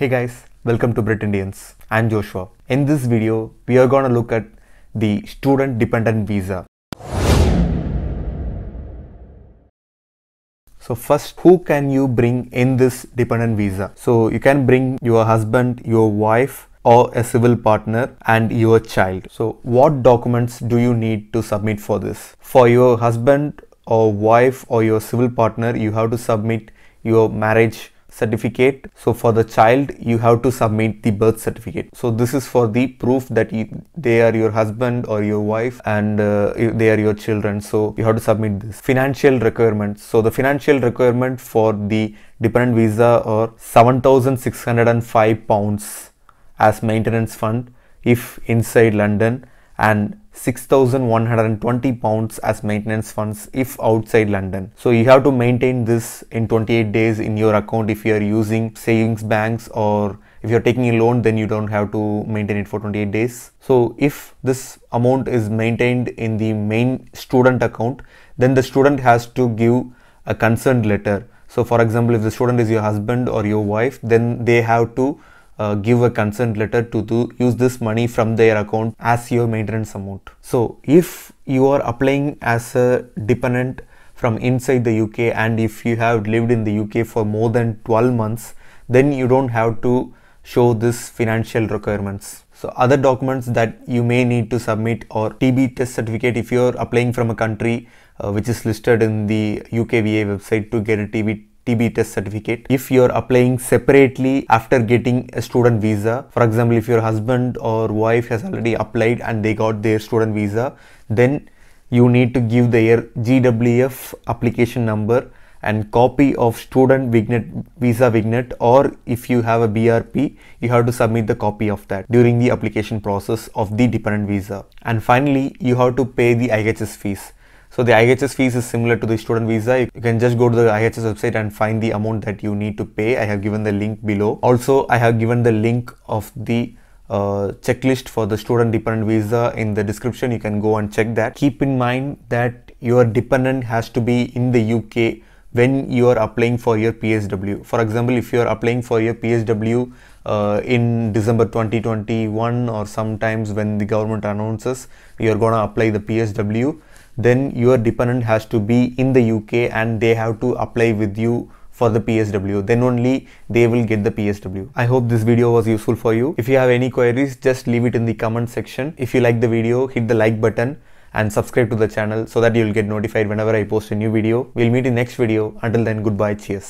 Hey guys, welcome to Brit Indians. I'm Joshua. In this video, we are gonna look at the student dependent visa. So first, who can you bring in this dependent visa? So you can bring your husband, your wife, or a civil partner and your child. So what documents do you need to submit for this? For your husband or wife or your civil partner, you have to submit your marriage certificate so for the child you have to submit the birth certificate so this is for the proof that you, they are your husband or your wife and uh, they are your children so you have to submit this financial requirements so the financial requirement for the dependent visa are 7605 pounds as maintenance fund if inside london and 6120 pounds as maintenance funds if outside London. So you have to maintain this in 28 days in your account if you are using savings banks or if you're taking a loan then you don't have to maintain it for 28 days. So if this amount is maintained in the main student account then the student has to give a concerned letter. So for example if the student is your husband or your wife then they have to uh, give a consent letter to, use this money from their account as your maintenance amount. So if you are applying as a dependent from inside the UK and if you have lived in the UK for more than 12 months, then you don't have to show this financial requirements. So other documents that you may need to submit or TB test certificate if you're applying from a country uh, which is listed in the UKVA website to get a TB TB test certificate. If you're applying separately after getting a student visa, for example, if your husband or wife has already applied and they got their student visa, then you need to give their GWF application number and copy of student vignette visa vignette or if you have a brp you have to submit the copy of that during the application process of the dependent visa and finally you have to pay the ihs fees so the IHS fees is similar to the student visa. You can just go to the IHS website and find the amount that you need to pay. I have given the link below. Also, I have given the link of the uh, checklist for the student dependent visa in the description. You can go and check that. Keep in mind that your dependent has to be in the UK when you are applying for your PSW. For example, if you are applying for your PSW uh, in December 2021 or sometimes when the government announces you are gonna apply the PSW, then your dependent has to be in the UK and they have to apply with you for the PSW. Then only they will get the PSW. I hope this video was useful for you. If you have any queries, just leave it in the comment section. If you like the video, hit the like button and subscribe to the channel so that you'll get notified whenever I post a new video. We'll meet in next video. Until then, goodbye. Cheers.